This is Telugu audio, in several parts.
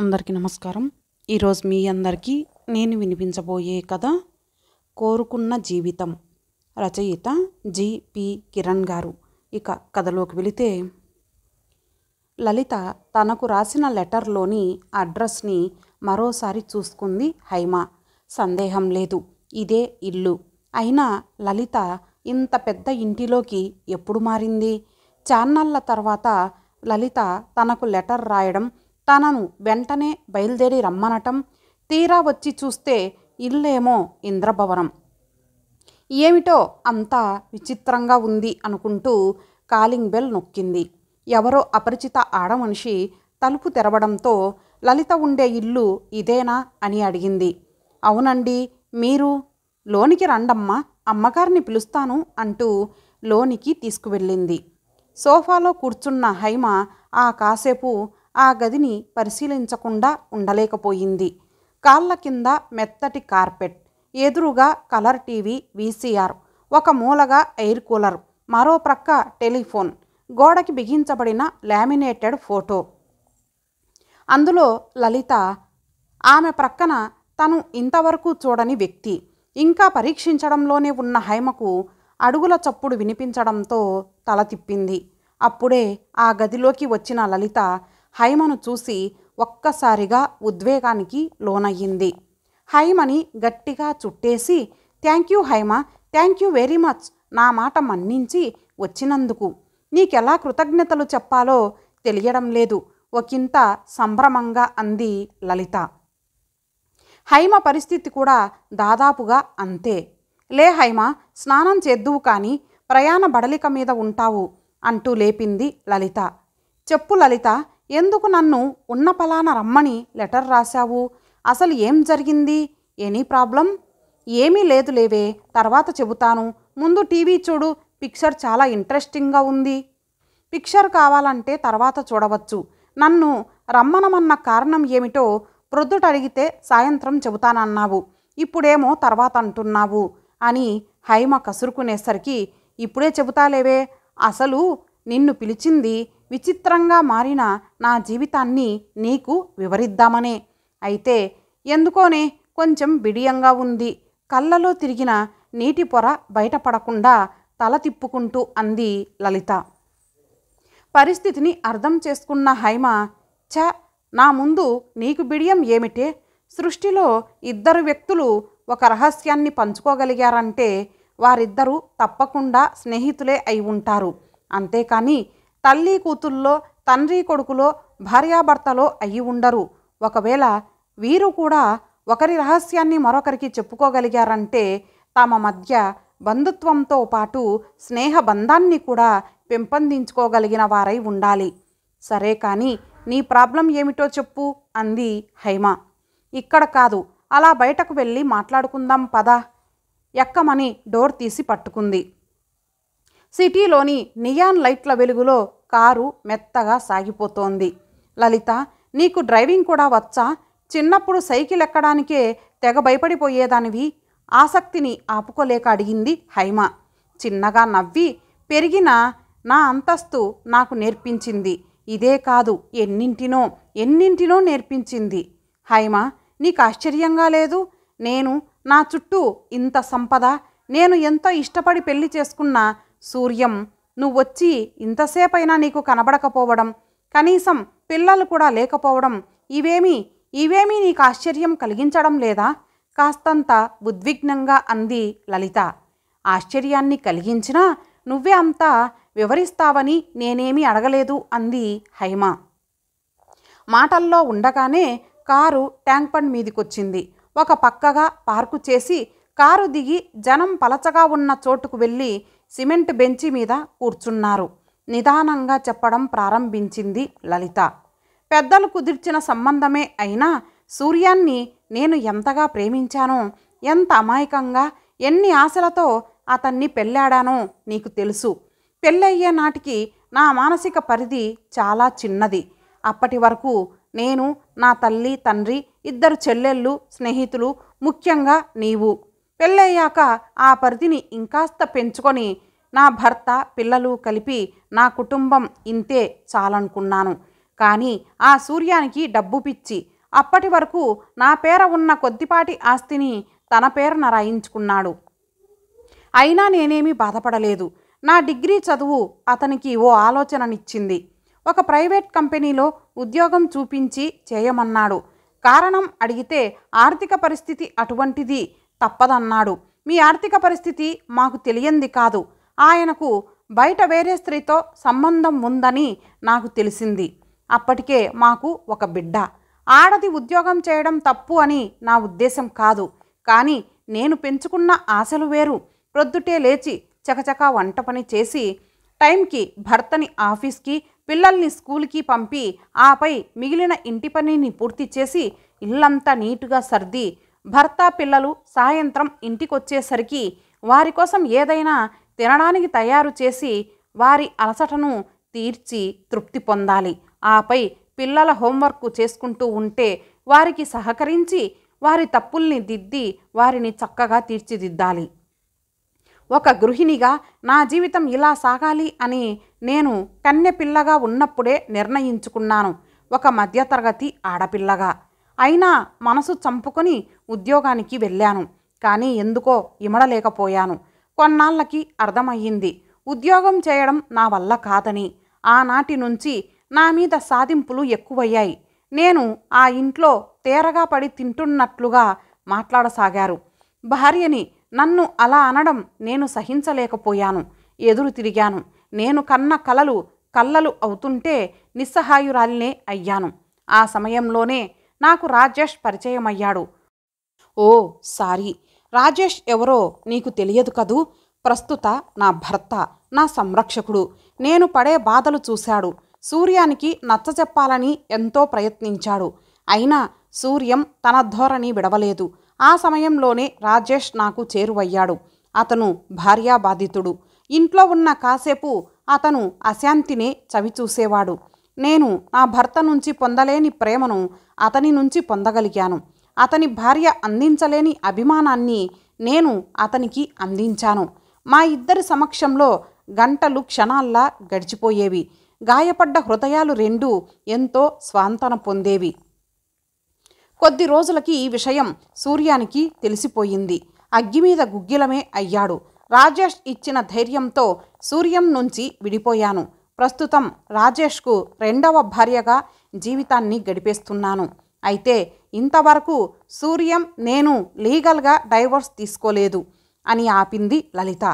అందరికీ నమస్కారం ఈరోజు మీ అందరికీ నేను వినిపించబోయే కథ కోరుకున్న జీవితం రచయిత జిపి కిరణ్ గారు ఇక కథలోకి వెళితే లలిత తనకు రాసిన లెటర్లోని అడ్రస్ని మరోసారి చూసుకుంది హైమ సందేహం లేదు ఇదే ఇల్లు అయినా లలిత ఇంత పెద్ద ఇంటిలోకి ఎప్పుడు మారింది చార్నాళ్ళ తర్వాత లలిత తనకు లెటర్ రాయడం తనను వెంటనే బయలుదేరి రమ్మనటం తీరా వచ్చి చూస్తే ఇల్లేమో ఇంద్రభవనం ఏమిటో అంతా విచిత్రంగా ఉంది అనుకుంటూ కాలింగ్ బెల్ నొక్కింది ఎవరో అపరిచిత ఆడమనిషి తలుపు తెరవడంతో లలిత ఉండే ఇల్లు ఇదేనా అని అడిగింది అవునండి మీరు లోనికి రండమ్మా అమ్మగారిని పిలుస్తాను అంటూ లోనికి తీసుకువెళ్ళింది సోఫాలో కూర్చున్న హైమ ఆ కాసేపు ఆ గదిని పరిశీలించకుండా ఉండలేకపోయింది కాళ్ళ కింద మెత్తటి కార్పెట్ ఎదురుగా కలర్ టీవీ వీసీఆర్ ఒక మూలగా ఎయిర్ కూలర్ మరో ప్రక్క టెలిఫోన్ గోడకి బిగించబడిన లామినేటెడ్ ఫోటో అందులో లలిత ఆమె ప్రక్కన తను ఇంతవరకు చూడని వ్యక్తి ఇంకా పరీక్షించడంలోనే ఉన్న హైమకు అడుగుల చప్పుడు వినిపించడంతో తల తిప్పింది అప్పుడే ఆ గదిలోకి వచ్చిన లలిత హైమను చూసి ఒక్కసారిగా ఉద్వేగానికి లోనయ్యింది హైమని గట్టిగా చుట్టేసి thank you Haima thank you very much నా మాట మన్నించి వచ్చినందుకు నీకెలా కృతజ్ఞతలు చెప్పాలో తెలియడం లేదు ఒకంత సంభ్రమంగా అంది లలిత హైమ పరిస్థితి కూడా దాదాపుగా అంతే లే హైమ స్నానం చేద్దువు కానీ ప్రయాణ బడలిక మీద ఉంటావు అంటూ లేపింది లలిత చెప్పు లలిత ఎందుకు నన్ను ఉన్న పలాన రమ్మని లెటర్ రాశావు అసలు ఏం జరిగింది ఎనీ ప్రాబ్లం ఏమీ లేదు లేవే తర్వాత చెబుతాను ముందు టీవీ చూడు పిక్చర్ చాలా ఇంట్రెస్టింగ్గా ఉంది పిక్చర్ కావాలంటే తర్వాత చూడవచ్చు నన్ను రమ్మనమన్న కారణం ఏమిటో ప్రొద్దుట అడిగితే సాయంత్రం చెబుతానన్నావు ఇప్పుడేమో తర్వాత అంటున్నావు అని హైమ కసురుకునేసరికి ఇప్పుడే చెబుతాలేవే అసలు నిన్ను పిలిచింది విచిత్రంగా మారిన నా జీవితాన్ని నీకు వివరిద్దామనే అయితే ఎందుకోనే కొంచెం బిడియంగా ఉంది కళ్ళలో తిరిగిన నీటి పొర బయటపడకుండా తల తిప్పుకుంటూ అంది లలిత పరిస్థితిని అర్థం చేసుకున్న హైమ చ నా ముందు నీకు బిడియం ఏమిటే సృష్టిలో ఇద్దరు వ్యక్తులు ఒక రహస్యాన్ని పంచుకోగలిగారంటే వారిద్దరూ తప్పకుండా స్నేహితులే అయి ఉంటారు అంతేకాని తల్లి కూతుల్లో తండ్రి కొడుకులో భార్యాభర్తలో అయి ఉండరు ఒకవేళ వీరు కూడా ఒకరి రహస్యాన్ని మరొకరికి చెప్పుకోగలిగారంటే తమ మధ్య బంధుత్వంతో పాటు స్నేహ బంధాన్ని కూడా పెంపొందించుకోగలిగిన వారై ఉండాలి సరే కానీ నీ ప్రాబ్లం ఏమిటో చెప్పు అంది హైమ ఇక్కడ కాదు అలా బయటకు వెళ్ళి మాట్లాడుకుందాం పదా ఎక్కమని డోర్ తీసి పట్టుకుంది సిటీలోని నియాన్ లైట్ల వెలుగులో కారు మెత్తగా సాగిపోతోంది లలిత నీకు డ్రైవింగ్ కూడా వచ్చా చిన్నప్పుడు సైకిల్ ఎక్కడానికే తెగ భయపడిపోయేదానివి ఆసక్తిని ఆపుకోలేక అడిగింది హైమ చిన్నగా నవ్వి పెరిగిన నా అంతస్తు నాకు నేర్పించింది ఇదే కాదు ఎన్నింటినో ఎన్నింటినో నేర్పించింది హైమ నీకు ఆశ్చర్యంగా లేదు నేను నా చుట్టూ ఇంత సంపద నేను ఎంతో ఇష్టపడి పెళ్లి చేసుకున్న సూర్యం నువ్వొచ్చి ఇంతసేపైనా నీకు కనబడకపోవడం కనీసం పిల్లలు కూడా లేకపోవడం ఇవేమీ ఇవేమీ నీకు ఆశ్చర్యం కలిగించడం లేదా కాస్తంత ఉద్విగ్నంగా అంది లలిత ఆశ్చర్యాన్ని కలిగించినా నువ్వే అంతా వివరిస్తావని నేనేమీ అడగలేదు అంది హైమ మాటల్లో ఉండగానే కారు ట్యాంక్ పండ్ మీదికొచ్చింది ఒక పక్కగా పార్కు చేసి కారు దిగి జనం పలచగా ఉన్న చోటుకు వెళ్ళి సిమెంట్ బెంచి మీద కూర్చున్నారు నిదానంగా చెప్పడం ప్రారంభించింది లలిత పెద్దలు కుదిర్చిన సంబంధమే అయినా సూర్యాన్ని నేను ఎంతగా ప్రేమించానో ఎంత అమాయకంగా ఎన్ని ఆశలతో అతన్ని పెళ్ళాడానో నీకు తెలుసు పెళ్ళయ్యే నాటికి నా మానసిక పరిధి చాలా చిన్నది అప్పటి వరకు నేను నా తల్లి తండ్రి ఇద్దరు చెల్లెళ్ళు స్నేహితులు ముఖ్యంగా నీవు పెళ్ళయ్యాక ఆ పరిధిని ఇంకాస్త పెంచుకొని నా భర్త పిల్లలు కలిపి నా కుటుంబం ఇంతే చాలనుకున్నాను కానీ ఆ సూర్యానికి డబ్బు పిచ్చి అప్పటి వరకు నా పేర ఉన్న కొద్దిపాటి ఆస్తిని తన పేరున రాయించుకున్నాడు అయినా నేనేమీ బాధపడలేదు నా డిగ్రీ చదువు అతనికి ఓ ఆలోచననిచ్చింది ఒక ప్రైవేట్ కంపెనీలో ఉద్యోగం చూపించి చేయమన్నాడు కారణం అడిగితే ఆర్థిక పరిస్థితి అటువంటిది తప్పదన్నాడు మీ ఆర్థిక పరిస్థితి మాకు తెలియంది కాదు ఆయనకు బయట వేరే స్త్రీతో సంబంధం ఉందని నాకు తెలిసింది అప్పటికే మాకు ఒక బిడ్డ ఆడది ఉద్యోగం చేయడం తప్పు అని నా ఉద్దేశం కాదు కానీ నేను పెంచుకున్న ఆశలు వేరు ప్రొద్దుటే లేచి చకచక వంట పని చేసి టైంకి భర్తని ఆఫీస్కి పిల్లల్ని స్కూల్కి పంపి ఆపై మిగిలిన ఇంటి పనిని పూర్తి చేసి ఇల్లంతా నీటుగా సర్ది భర్త పిల్లలు సాయంత్రం ఇంటికొచ్చేసరికి వారి కోసం ఏదైనా తినడానికి తయారు చేసి వారి అలసటను తీర్చి తృప్తి పొందాలి ఆపై పిల్లల హోంవర్క్ చేసుకుంటూ ఉంటే వారికి సహకరించి వారి తప్పుల్ని దిద్ది వారిని చక్కగా తీర్చిదిద్దాలి ఒక గృహిణిగా నా జీవితం ఇలా సాగాలి అని నేను కన్యపిల్లగా ఉన్నప్పుడే నిర్ణయించుకున్నాను ఒక మధ్యతరగతి ఆడపిల్లగా అయినా మనసు చంపుకొని ఉద్యోగానికి వెళ్ళాను కానీ ఎందుకో ఇమడలేకపోయాను కొన్నాళ్ళకి అర్థమయ్యింది ఉద్యోగం చేయడం నా వల్ల కాదని ఆనాటి నుంచి నా మీద సాధింపులు ఎక్కువయ్యాయి నేను ఆ ఇంట్లో తేరగా పడి తింటున్నట్లుగా మాట్లాడసాగారు భార్యని నన్ను అలా అనడం నేను సహించలేకపోయాను ఎదురు తిరిగాను నేను కన్న కలలు కల్లలు అవుతుంటే నిస్సహాయురాలినే అయ్యాను ఆ సమయంలోనే నాకు రాజేష్ పరిచయం అయ్యాడు ఓ సారీ రాజేష్ ఎవరో నీకు తెలియదు కదూ ప్రస్తుత నా భర్త నా సంరక్షకుడు నేను పడే బాధలు చూశాడు సూర్యానికి నచ్చజెప్పాలని ఎంతో ప్రయత్నించాడు అయినా సూర్యం తన ధోరణి విడవలేదు ఆ సమయంలోనే రాజేష్ నాకు చేరువయ్యాడు అతను భార్యాబాధితుడు ఇంట్లో ఉన్న కాసేపు అతను అశాంతినే చవిచూసేవాడు నేను నా భర్త నుంచి పొందలేని ప్రేమను అతని నుంచి పొందగలిగాను అతని భార్య అందించలేని అభిమానాన్ని నేను అతనికి అందించాను మా ఇద్దరి సమక్షంలో గంటలు క్షణాల్లా గడిచిపోయేవి గాయపడ్డ హృదయాలు రెండూ ఎంతో స్వాంతన పొందేవి కొద్ది రోజులకి ఈ విషయం సూర్యానికి తెలిసిపోయింది అగ్గి మీద గుగ్గిలమే అయ్యాడు రాజేష్ ఇచ్చిన ధైర్యంతో సూర్యం నుంచి విడిపోయాను ప్రస్తుతం రాజేష్కు రెండవ భార్యగా జీవితాన్ని గడిపేస్తున్నాను అయితే ఇంతవరకు సూర్యం నేను లీగల్గా డైవర్స్ తీసుకోలేదు అని ఆపింది లలిత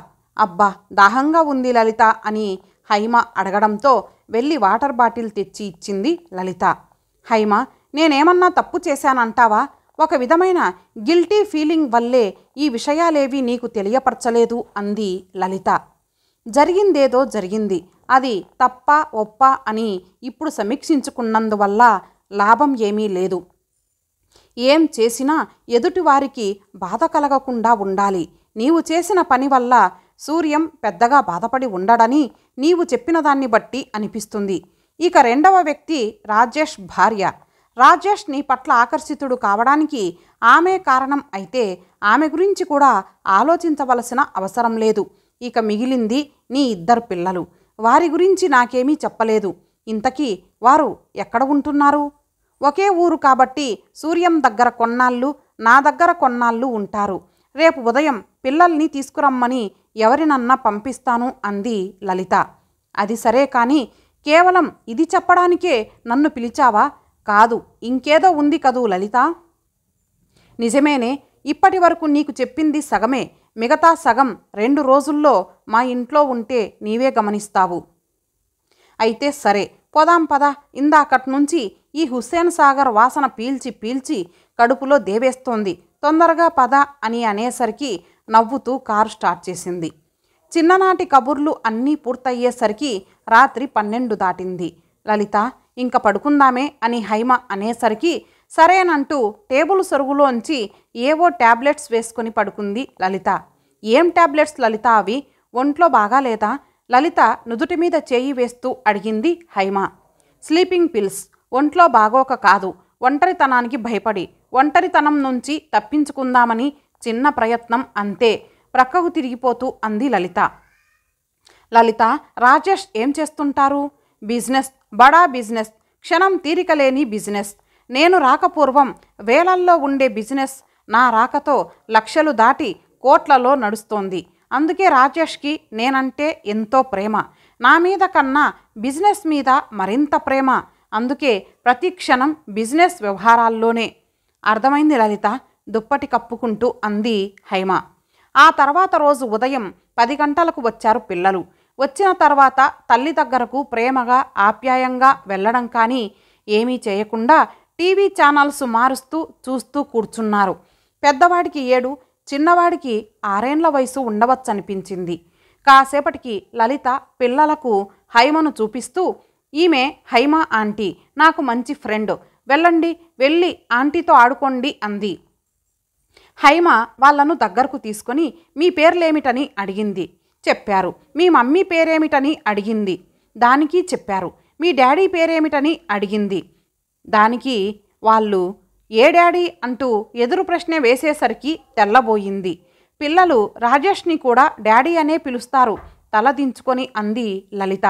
అబ్బా దాహంగా ఉంది లలిత అని హైమ అడగడంతో వెళ్ళి వాటర్ బాటిల్ తెచ్చి ఇచ్చింది లలిత హైమ నేనేమన్నా తప్పు చేశానంటావా ఒక విధమైన గిల్టీ ఫీలింగ్ వల్లే ఈ విషయాలేవి నీకు తెలియపరచలేదు అంది లలిత జరిగిందేదో జరిగింది అది తప్ప ఒప్ప అని ఇప్పుడు సమీక్షించుకున్నందువల్ల లాభం ఏమీ లేదు ఏం చేసినా ఎదుటివారికి బాధ కలగకుండా ఉండాలి నీవు చేసిన పని వల్ల సూర్యం పెద్దగా బాధపడి ఉండడని నీవు చెప్పిన దాన్ని బట్టి అనిపిస్తుంది ఇక రెండవ వ్యక్తి రాజేష్ భార్య రాజేష్ నీ పట్ల ఆకర్షితుడు కావడానికి ఆమె కారణం అయితే ఆమె గురించి కూడా ఆలోచించవలసిన అవసరం లేదు ఇక మిగిలింది నీ ఇద్దరు పిల్లలు వారి గురించి నాకేమీ చెప్పలేదు ఇంతకీ వారు ఎక్కడ ఉంటున్నారు ఒకే ఊరు కాబట్టి సూర్యం దగ్గర కొన్నాళ్ళు నా దగ్గర కొన్నాళ్ళు ఉంటారు రేపు ఉదయం పిల్లల్ని తీసుకురమ్మని ఎవరినన్నా పంపిస్తాను అంది లలిత అది సరే కానీ కేవలం ఇది చెప్పడానికే నన్ను పిలిచావా కాదు ఇంకేదో ఉంది కదూ లలిత నిజమేనే ఇప్పటి వరకు నీకు చెప్పింది సగమే మిగతా సగం రెండు రోజుల్లో మా ఇంట్లో ఉంటే నీవే గమనిస్తావు అయితే సరే పోదాం పద ఇందాకటి నుంచి ఈ హుస్సేన్ సాగర్ వాసన పీల్చి పీల్చి కడుపులో దేవేస్తోంది తొందరగా పద అని అనేసరికి నవ్వుతూ కారు స్టార్ట్ చేసింది చిన్ననాటి కబుర్లు అన్నీ పూర్తయ్యేసరికి రాత్రి పన్నెండు దాటింది లలిత ఇంక పడుకుందామే అని హైమ అనేసరికి సరేనంటూ టేబుల్ సొరుగులోంచి ఏవో ట్యాబ్లెట్స్ వేసుకుని పడుకుంది లలిత ఏం ట్యాబ్లెట్స్ లలిత అవి ఒంట్లో బాగాలేదా లలిత నుదుటి మీద చేయి వేస్తూ అడిగింది హైమ స్లీపింగ్ పిల్స్ ఒంట్లో బాగోక కాదు ఒంటరితనానికి భయపడి ఒంటరితనం నుంచి తప్పించుకుందామని చిన్న ప్రయత్నం అంతే ప్రక్కకు తిరిగిపోతూ అంది లలిత లలిత రాజేష్ ఏం చేస్తుంటారు బిజినెస్ బడా బిజినెస్ క్షణం తీరికలేని బిజినెస్ నేను రాకపూర్వం వేలల్లో ఉండే బిజినెస్ నా రాకతో లక్షలు దాటి కోట్లలో నడుస్తోంది అందుకే రాజేష్కి నేనంటే ఎంతో ప్రేమ నా మీద కన్నా బిజినెస్ మీద మరింత ప్రేమ అందుకే ప్రతి క్షణం బిజినెస్ వ్యవహారాల్లోనే అర్థమైంది లలిత దుప్పటి కప్పుకుంటూ అంది హైమ ఆ తర్వాత రోజు ఉదయం పది గంటలకు వచ్చారు పిల్లలు వచ్చిన తర్వాత తల్లి దగ్గరకు ప్రేమగా ఆప్యాయంగా వెళ్ళడం కానీ ఏమీ చేయకుండా టీవీ ఛానల్స్ మారుస్తూ చూస్తూ కూర్చున్నారు పెద్దవాడికి ఏడు చిన్నవాడికి ఆరేండ్ల వయసు ఉండవచ్చనిపించింది కాసేపటికి లలిత పిల్లలకు హైమను చూపిస్తూ ఈమె హైమ ఆంటీ నాకు మంచి ఫ్రెండ్ వెళ్ళండి వెళ్ళి ఆంటీతో ఆడుకోండి అంది హైమ వాళ్లను దగ్గరకు తీసుకొని మీ పేర్లేమిటని అడిగింది చెప్పారు మీ మమ్మీ పేరేమిటని అడిగింది దానికి చెప్పారు మీ డాడీ పేరేమిటని అడిగింది దానికి వాళ్ళు డాడీ అంటూ ఎదురు ప్రశ్నే వేసేసరికి తెల్లబోయింది పిల్లలు రాజేష్ని కూడా డాడీ అనే పిలుస్తారు తలదించుకొని అంది లలిత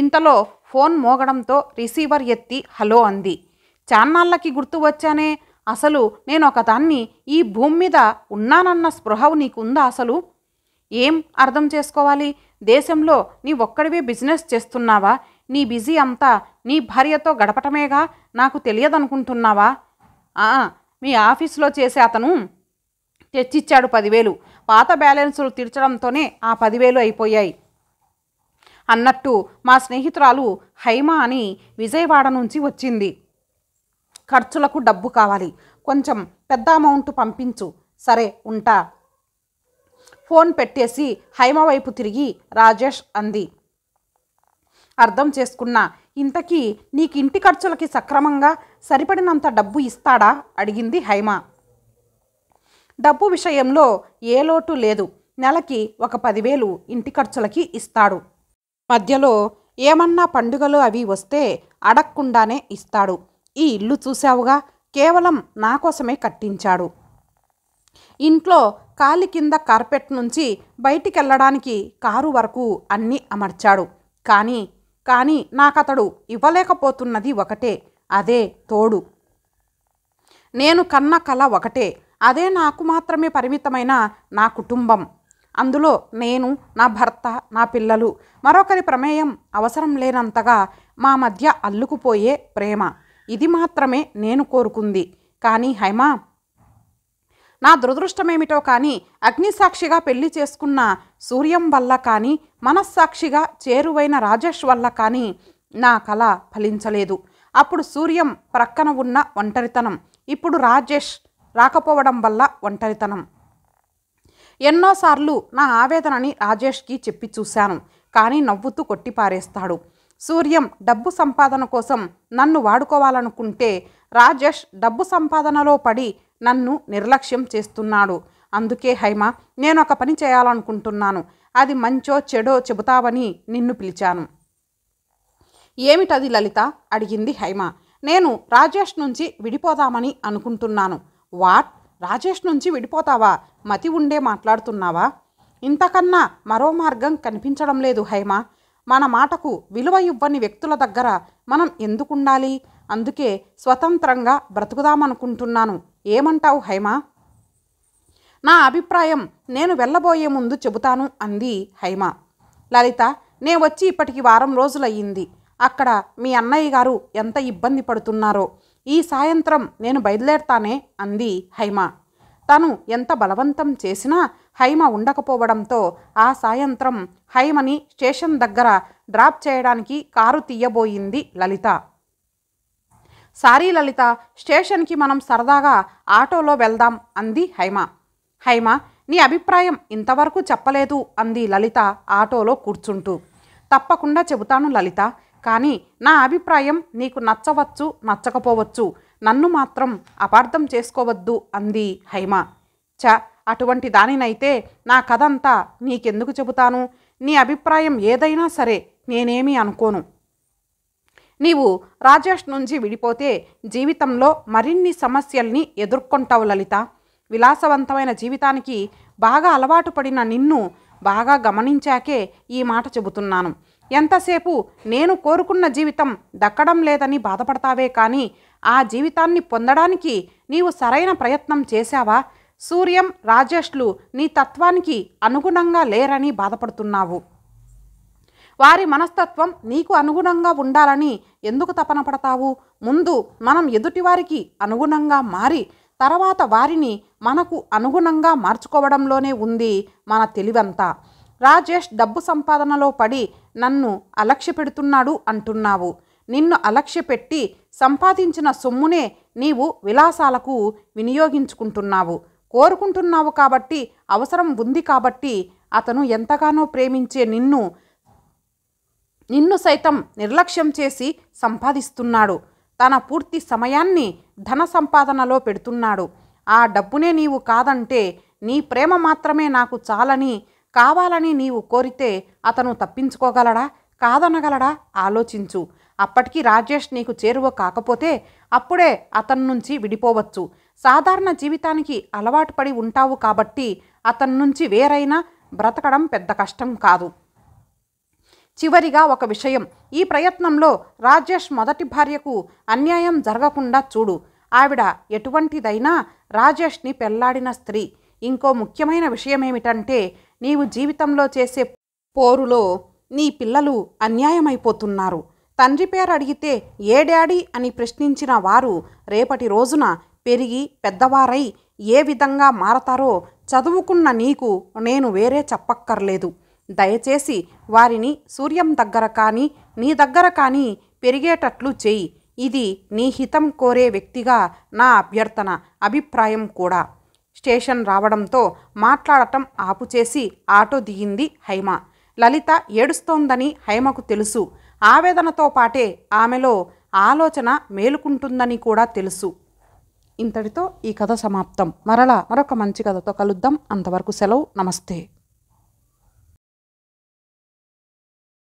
ఇంతలో ఫోన్ మోగడంతో రిసీవర్ ఎత్తి హలో అంది చాన్నాళ్ళకి గుర్తు వచ్చానే అసలు నేను ఒకదాన్ని ఈ భూమి మీద ఉన్నానన్న స్పృహ నీకుందా అసలు ఏం అర్థం చేసుకోవాలి దేశంలో నీ ఒక్కడివే బిజినెస్ చేస్తున్నావా నీ బిజీ అంతా నీ భార్యతో గడపటమేగా నాకు తెలియదనుకుంటున్నావా మీ ఆఫీసులో చేసే అతను తెచ్చిచ్చాడు పదివేలు పాత బ్యాలెన్సులు తీర్చడంతోనే ఆ పదివేలు అయిపోయాయి అన్నట్టు మా స్నేహితురాలు హైమా అని విజయవాడ నుంచి వచ్చింది ఖర్చులకు డబ్బు కావాలి కొంచెం పెద్ద అమౌంట్ పంపించు సరే ఉంటా ఫోన్ పెట్టేసి హైమ వైపు తిరిగి రాజేష్ అంది అర్థం చేసుకున్నా ఇంతకీ నీకు ఇంటి ఖర్చులకి సక్రమంగా సరిపడినంత డబ్బు ఇస్తాడా అడిగింది హైమ డబ్బు విషయంలో ఏ లోటు లేదు నెలకి ఒక పదివేలు ఇంటి ఖర్చులకి ఇస్తాడు మధ్యలో ఏమన్నా పండుగలు అవి వస్తే అడగకుండానే ఇస్తాడు ఈ ఇల్లు చూశావుగా కేవలం నా కోసమే కట్టించాడు ఇంట్లో కాలి కింద కార్పెట్ నుంచి బయటికెళ్ళడానికి కారు వరకు అన్నీ అమర్చాడు కానీ కానీ నాకతడు ఇవ్వలేకపోతున్నది ఒకటే అదే తోడు నేను కన్న కళ ఒకటే అదే నాకు మాత్రమే పరిమితమైన నా కుటుంబం అందులో నేను నా భర్త నా పిల్లలు మరొకరి ప్రమేయం అవసరం లేనంతగా మా మధ్య అల్లుకుపోయే ప్రేమ ఇది మాత్రమే నేను కోరుకుంది కానీ హైమా నా దురదృష్టమేమిటో కానీ అగ్నిసాక్షిగా పెళ్లి చేసుకున్న సూర్యం వల్ల కానీ మనస్సాక్షిగా చేరువైన రాజేష్ వల్ల కానీ నా కళ ఫలించలేదు అప్పుడు సూర్యం ప్రక్కన ఉన్న ఒంటరితనం ఇప్పుడు రాజేష్ రాకపోవడం వల్ల ఒంటరితనం ఎన్నోసార్లు నా ఆవేదనని రాజేష్కి చెప్పి చూశాను కానీ నవ్వుతూ కొట్టిపారేస్తాడు సూర్యం డబ్బు సంపాదన కోసం నన్ను వాడుకోవాలనుకుంటే రాజేష్ డబ్బు సంపాదనలో పడి నన్ను నిర్లక్ష్యం చేస్తున్నాడు అందుకే హైమ నేను ఒక పని చేయాలనుకుంటున్నాను అది మంచో చెడో చెబుతావని నిన్ను పిలిచాను ఏమిటది లలిత అడిగింది హైమ నేను రాజేష్ నుంచి విడిపోదామని అనుకుంటున్నాను వాట్ రాజేష్ నుంచి విడిపోతావా మతి ఉండే మాట్లాడుతున్నావా ఇంతకన్నా మరో మార్గం కనిపించడం లేదు హైమ మన మాటకు విలువ ఇవ్వని వ్యక్తుల దగ్గర మనం ఎందుకుండాలి అందుకే స్వతంత్రంగా బ్రతుకుదామనుకుంటున్నాను ఏమంటావు హైమా నా అభిప్రాయం నేను వెళ్ళబోయే ముందు చెబుతాను అంది హైమ లలిత నే వచ్చి ఇప్పటికి వారం రోజులయ్యింది అక్కడ మీ అన్నయ్య గారు ఎంత ఇబ్బంది పడుతున్నారో ఈ సాయంత్రం నేను బయలుదేరతానే అంది హైమ తను ఎంత బలవంతం చేసినా హైమ ఉండకపోవడంతో ఆ సాయంత్రం హైమని స్టేషన్ దగ్గర డ్రాప్ చేయడానికి కారు తీయబోయింది లలిత సారీ లలిత స్టేషన్కి మనం సరదాగా ఆటోలో వెళ్దాం అంది హైమ హైమ నీ అభిప్రాయం ఇంతవరకు చెప్పలేదు అంది లలిత ఆటోలో కూర్చుంటూ తప్పకుండా చెబుతాను లలిత కానీ నా అభిప్రాయం నీకు నచ్చవచ్చు నచ్చకపోవచ్చు నన్ను మాత్రం అపార్థం చేసుకోవద్దు అంది హైమ చ అటువంటి దానినైతే నా కథంతా నీకెందుకు చెబుతాను నీ అభిప్రాయం ఏదైనా సరే నేనేమీ అనుకోను నీవు రాజేష్ నుంచి విడిపోతే జీవితంలో మరిన్ని సమస్యల్ని ఎదుర్కొంటావు లలిత విలాసవంతమైన జీవితానికి బాగా అలవాటు పడిన నిన్ను బాగా గమనించాకే ఈ మాట చెబుతున్నాను ఎంతసేపు నేను కోరుకున్న జీవితం దక్కడం లేదని బాధపడతావే కానీ ఆ జీవితాన్ని పొందడానికి నీవు సరైన ప్రయత్నం చేశావా సూర్యం రాజేష్లు నీ తత్వానికి అనుగుణంగా లేరని బాధపడుతున్నావు వారి మనస్తత్వం నీకు అనుగుణంగా ఉండాలని ఎందుకు తపన పడతావు ముందు మనం ఎదుటివారికి అనుగుణంగా మారి తర్వాత వారిని మనకు అనుగుణంగా మార్చుకోవడంలోనే ఉంది మన తెలివంతా రాజేష్ డబ్బు సంపాదనలో పడి నన్ను అలక్ష్య పెడుతున్నాడు అంటున్నావు నిన్ను అలక్ష్య పెట్టి సంపాదించిన సొమ్మునే నీవు విలాసాలకు వినియోగించుకుంటున్నావు కోరుకుంటున్నావు కాబట్టి అవసరం ఉంది కాబట్టి అతను ఎంతగానో ప్రేమించే నిన్ను నిన్ను సైతం నిర్లక్ష్యం చేసి సంపాదిస్తున్నాడు తన పూర్తి సమయాన్ని ధన సంపాదనలో పెడుతున్నాడు ఆ డబ్బునే నీవు కాదంటే నీ ప్రేమ మాత్రమే నాకు చాలని కావాలని నీవు కోరితే అతను తప్పించుకోగలడా కాదనగలడా ఆలోచించు అప్పటికి రాజేష్ నీకు చేరువ కాకపోతే అప్పుడే అతని నుంచి విడిపోవచ్చు సాధారణ జీవితానికి అలవాటు పడి ఉంటావు కాబట్టి అతను నుంచి వేరైనా బ్రతకడం పెద్ద కష్టం కాదు చివరిగా ఒక విషయం ఈ ప్రయత్నంలో రాజేష్ మొదటి భార్యకు అన్యాయం జరగకుండా చూడు ఆవిడ ఎటువంటిదైనా రాజేష్ని పెళ్లాడిన స్త్రీ ఇంకో ముఖ్యమైన విషయం ఏమిటంటే నీవు జీవితంలో చేసే పోరులో నీ పిల్లలు అన్యాయమైపోతున్నారు తండ్రి పేరు అడిగితే ఏ డాడీ అని ప్రశ్నించిన వారు రేపటి రోజున పెరిగి పెద్దవారై ఏ విధంగా మారతారో చదువుకున్న నీకు నేను వేరే చెప్పక్కర్లేదు దయచేసి వారిని సూర్యం దగ్గర కానీ నీ దగ్గర కానీ పెరిగేటట్లు చేయి ఇది నీ హితం కోరే వ్యక్తిగా నా అభ్యర్థన అభిప్రాయం కూడా స్టేషన్ రావడంతో మాట్లాడటం ఆపుచేసి ఆటో దిగింది హైమ లలిత ఏడుస్తోందని హైమకు తెలుసు ఆవేదనతో పాటే ఆమెలో ఆలోచన మేలుకుంటుందని కూడా తెలుసు ఇంతటితో ఈ కథ సమాప్తం మరలా మరొక మంచి కథతో కలుద్దాం అంతవరకు సెలవు నమస్తే